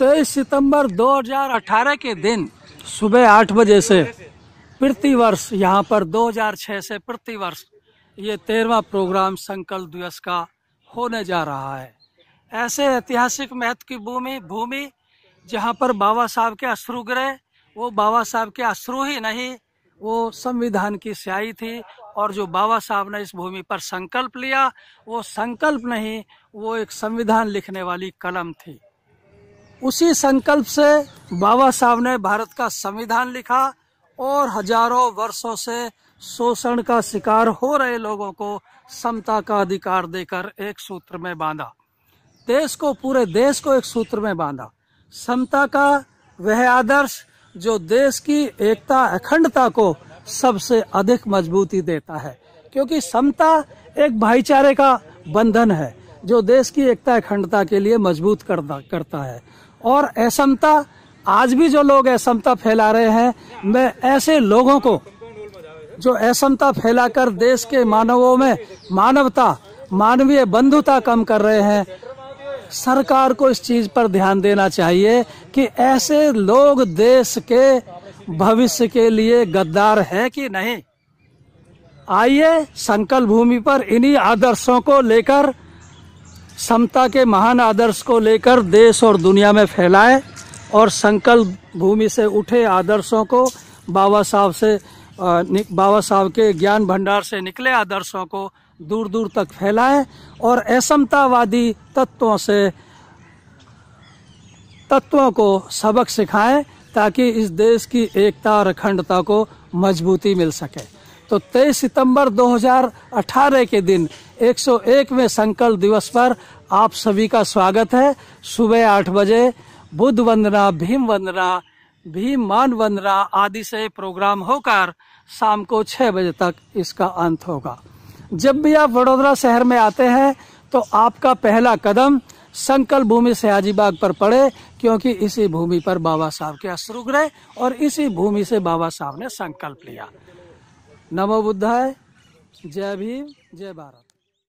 तेईस सितंबर 2018 के दिन सुबह आठ बजे से प्रतिवर्ष यहाँ पर 2006 से प्रतिवर्ष ये तेरवा प्रोग्राम संकल्प दिवस का होने जा रहा है ऐसे ऐतिहासिक महत्व की भूमि भूमि जहाँ पर बाबा साहब के अश्रु गिरे वो बाबा साहब के अश्रु ही नहीं वो संविधान की स्याही थी और जो बाबा साहब ने इस भूमि पर संकल्प लिया वो संकल्प नहीं वो एक संविधान लिखने वाली कलम थी उसी संकल्प से बाबा साहब ने भारत का संविधान लिखा और हजारों वर्षों से शोषण का शिकार हो रहे लोगों को समता का अधिकार देकर एक सूत्र में बांधा देश को पूरे देश को एक सूत्र में बांधा समता का वह आदर्श जो देश की एकता अखंडता को सबसे अधिक मजबूती देता है क्योंकि समता एक भाईचारे का बंधन है जो देश की एकता अखंडता के लिए मजबूत करता करता है और असमता आज भी जो लोग असमता फैला रहे हैं मैं ऐसे लोगों को जो असमता फैलाकर देश के मानवों में मानवता मानवीय बंधुता कम कर रहे हैं सरकार को इस चीज पर ध्यान देना चाहिए कि ऐसे लोग देश के भविष्य के लिए गद्दार है कि नहीं आइए संकल्प भूमि पर इन्हीं आदर्शों को लेकर समता के महान आदर्श को लेकर देश और दुनिया में फैलाए और संकल्प भूमि से उठे आदर्शों को बाबा साहब से बाबा साहब के ज्ञान भंडार से निकले आदर्शों को दूर दूर तक फैलाए और असमतावादी तत्वों से तत्वों को सबक सिखाएं ताकि इस देश की एकता और अखंडता को मजबूती मिल सके तो 23 सितंबर 2018 के दिन 101 में संकल्प दिवस पर आप सभी का स्वागत है सुबह आठ बजे बुद्ध वंदना भीम वंदना भीम मान वंदना आदि से प्रोग्राम होकर शाम को छह बजे तक इसका अंत होगा जब भी आप वडोदरा शहर में आते हैं तो आपका पहला कदम संकल्प भूमि से हाजीबाग पर पड़े क्योंकि इसी भूमि पर बाबा साहब के अश्रुग्रह और इसी भूमि से बाबा साहब ने संकल्प लिया नमो बुद्धाय जय भीम जय भारत